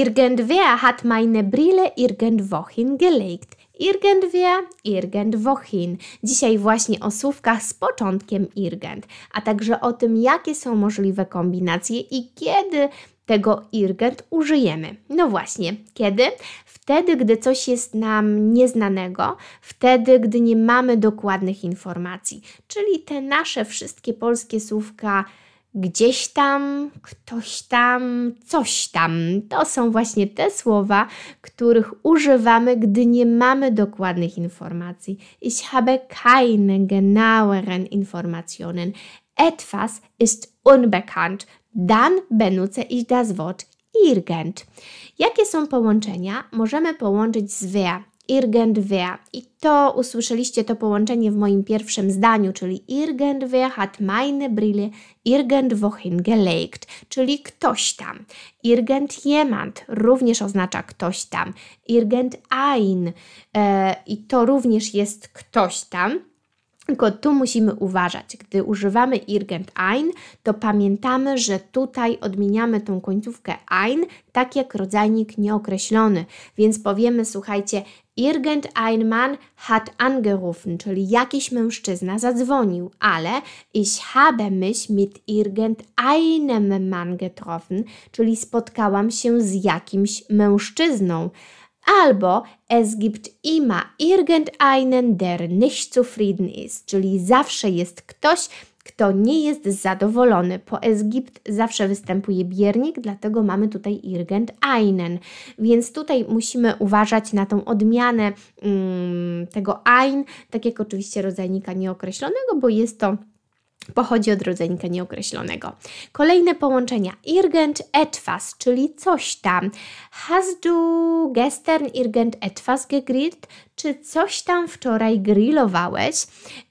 Irgendwer hat meine Brille irgendwohin gelegt. Irgendwer, irgendwohin. Dzisiaj właśnie o słówkach z początkiem irgend, a także o tym, jakie są możliwe kombinacje i kiedy tego irgend użyjemy. No właśnie, kiedy? Wtedy, gdy coś jest nam nieznanego, wtedy, gdy nie mamy dokładnych informacji. Czyli te nasze wszystkie polskie słówka gdzieś tam, ktoś tam, coś tam. To są właśnie te słowa, których używamy, gdy nie mamy dokładnych informacji. Ich habe keine genaueren Informationen. Etwas ist unbekannt. Dann benutze ich das Wort irgend. Jakie są połączenia? Możemy połączyć z wer Irgendwer. I to usłyszeliście to połączenie w moim pierwszym zdaniu, czyli Irgendwer hat meine Brille irgendwo hingelegt, czyli ktoś tam. Irgendjemand również oznacza ktoś tam. Irgendein e, i to również jest ktoś tam. Tylko tu musimy uważać, gdy używamy irgend ein, to pamiętamy, że tutaj odmieniamy tą końcówkę ein, tak jak rodzajnik nieokreślony. Więc powiemy, słuchajcie, irgend ein Mann hat angerufen, czyli jakiś mężczyzna zadzwonił, ale ich habe mich mit irgendeinem Mann getroffen, czyli spotkałam się z jakimś mężczyzną. Albo es gibt immer irgendeinen, der nicht zufrieden ist, czyli zawsze jest ktoś, kto nie jest zadowolony. Po es gibt zawsze występuje biernik, dlatego mamy tutaj irgendeinen. Więc tutaj musimy uważać na tą odmianę um, tego ein, tak jak oczywiście rodzajnika nieokreślonego, bo jest to pochodzi od rodzenika nieokreślonego. Kolejne połączenia. irgend etwas, czyli coś tam. Has du gestern irgend etwas gegrillt? Czy coś tam wczoraj grillowałeś?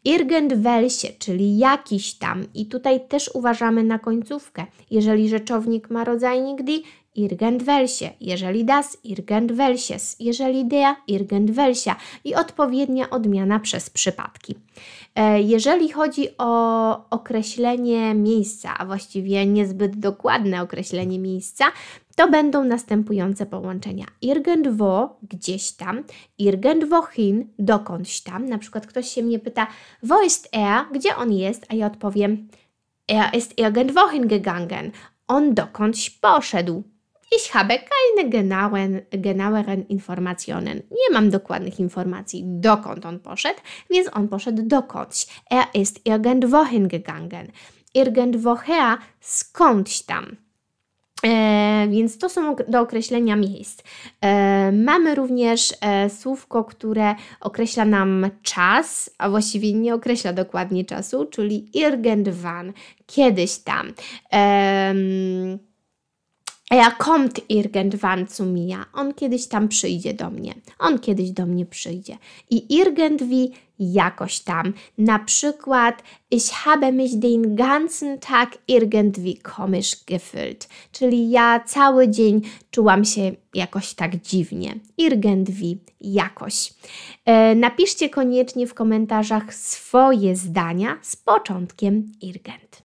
Irgend welche, czyli jakiś tam. I tutaj też uważamy na końcówkę. Jeżeli rzeczownik ma rodzajnik die, irgendwelsie, jeżeli das, irgendwelsies, jeżeli der, irgendwelsia i odpowiednia odmiana przez przypadki. E, jeżeli chodzi o określenie miejsca, a właściwie niezbyt dokładne określenie miejsca, to będą następujące połączenia. Irgendwo, gdzieś tam, irgendwohin, dokądś tam. Na przykład ktoś się mnie pyta, wo ist er, gdzie on jest, a ja odpowiem, er ist irgendwohin gegangen, on dokądś poszedł. Ich habe keine genauen, genaueren Informationen. Nie mam dokładnych informacji, dokąd on poszedł, więc on poszedł dokądś. Er ist irgendwohin gegangen. Irgendwoher skądś tam. E, więc to są do określenia miejsc. E, mamy również e, słówko, które określa nam czas, a właściwie nie określa dokładnie czasu, czyli irgendwann, kiedyś tam. E, Er kommt irgendwann zu mir. On kiedyś tam przyjdzie do mnie. On kiedyś do mnie przyjdzie. I irgendwie jakoś tam. Na przykład ich habe mich den ganzen Tag irgendwie komisch gefühlt. Czyli ja cały dzień czułam się jakoś tak dziwnie. Irgendwie jakoś. E, napiszcie koniecznie w komentarzach swoje zdania z początkiem irgend.